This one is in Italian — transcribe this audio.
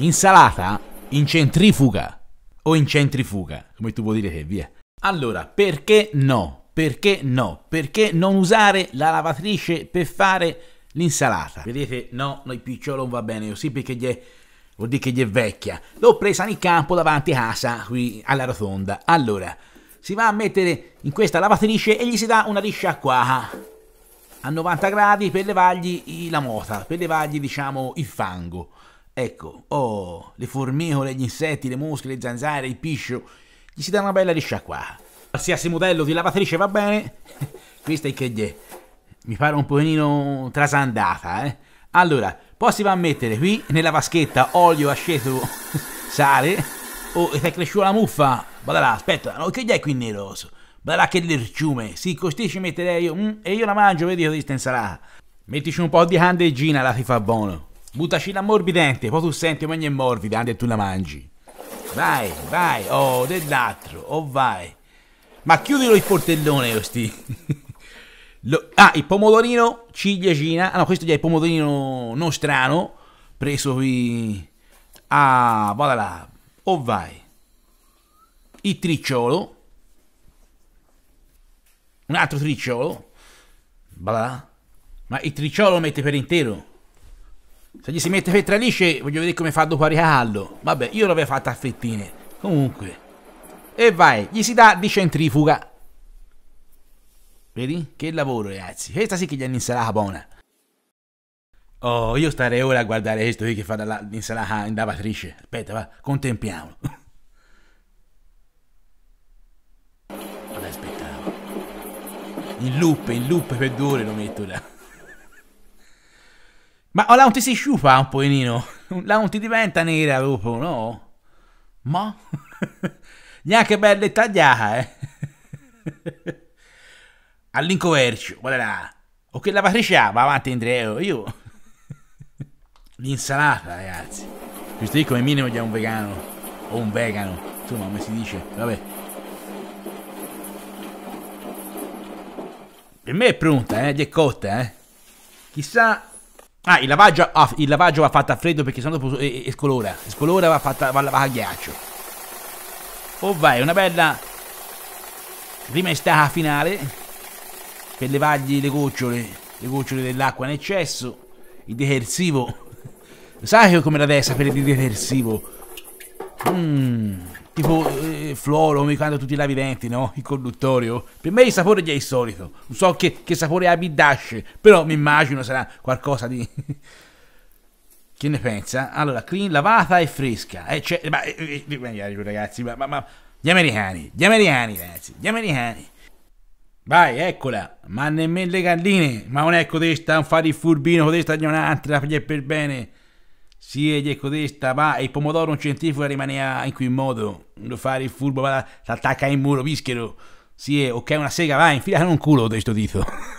insalata in centrifuga o in centrifuga, come tu vuoi dire che via. Allora, perché no? Perché no? Perché non usare la lavatrice per fare l'insalata? Vedete, no, noi picciolo non va bene così perché gli è vuol dire che gli è vecchia. L'ho presa nel campo davanti a casa, qui alla rotonda. Allora, si va a mettere in questa lavatrice e gli si dà una risciacquata a 90 gradi per levargli la mota, per levargli diciamo il fango. Ecco, oh, le formicole, gli insetti, le mosche, le zanzare, il piscio. Gli si dà una bella risciacquata. Qualsiasi modello di lavatrice va bene. Questa è che gli è. Mi pare un pochino trasandata, eh. Allora, poi si va a mettere qui, nella vaschetta, olio, aceto, sale. Oh, e è cresciuta la muffa. Vada là, aspetta, no, che gli è qui nero? Vada là che lerciume. Sì, così ci metterei io. Mm, e io la mangio, vedi così questa insalata. Mettici un po' di candeggina, la ti fa buono. Buttaci la morbidente, poi tu senti come è morbida e tu la mangi. Vai, vai, oh, dell'altro, oh vai. Ma chiudilo il portellone, osti. Lo, ah, il pomodorino ciliegina. Ah no, questo è il pomodorino non strano. Preso qui. Ah, vada là. Oh vai. Il tricciolo. Un altro tricciolo. Vada là. Ma il tricciolo lo mette per intero. Se gli si mette fetta lisce, voglio vedere come fa dopo a riallo. Vabbè, io l'avevo fatta a fettine. Comunque. E vai, gli si dà di centrifuga. Vedi? Che lavoro, ragazzi. Questa sì che gli è insalata buona. Oh, io starei ora a guardare questo qui che fa l'insalata in lavatrice. Aspetta, va, contempliamolo. Vabbè, aspettiamo. In loop, in loop per due ore lo metto là. Ma oh, là non ti si sciupa un pochino, là non ti diventa nera dopo, no? Ma? Neanche bella e tagliata, eh? All'incovercio, guarda là. O che lavatrice ha, va avanti Andreo, io... L'insalata, ragazzi. Questo qui come minimo già un vegano. O un vegano, insomma, come si dice, vabbè. Per me è pronta, eh, è cotta, eh. Chissà Ah, il lavaggio, ah, il lavaggio va fatto a freddo perché sennò dopo escolora. Eh, eh, scolora va fatta va, va a ghiaccio. Oh vai, una bella estate finale per levargli le gocciole, le gocciole dell'acqua in eccesso, il detersivo. Sai come la deve sapere di detersivo? Mmm tipo eh, Floro, mi ricordo tutti i laviventi, no? Il conduttorio. Per me il sapore già è il solito. Non so che, che sapore ha Dash, però mi immagino sarà qualcosa di... che ne pensa? Allora, clean, lavata e fresca. Eh, cioè, ma, eh, eh, eh, eh, ragazzi, ma, ma, ma... Gli americani, gli americani, ragazzi, gli americani. Vai, eccola, ma nemmeno le galline, ma non è codesta, ecco, non fare il furbino, codesta è un'altra, per bene. Sì, è codesta, ma il pomodoro non centrifuga rimaneva in quel modo. Lo fare il furbo, va, si attacca in muro, pischero. Sì, ok, una sega, va, infilare un culo, questo dito.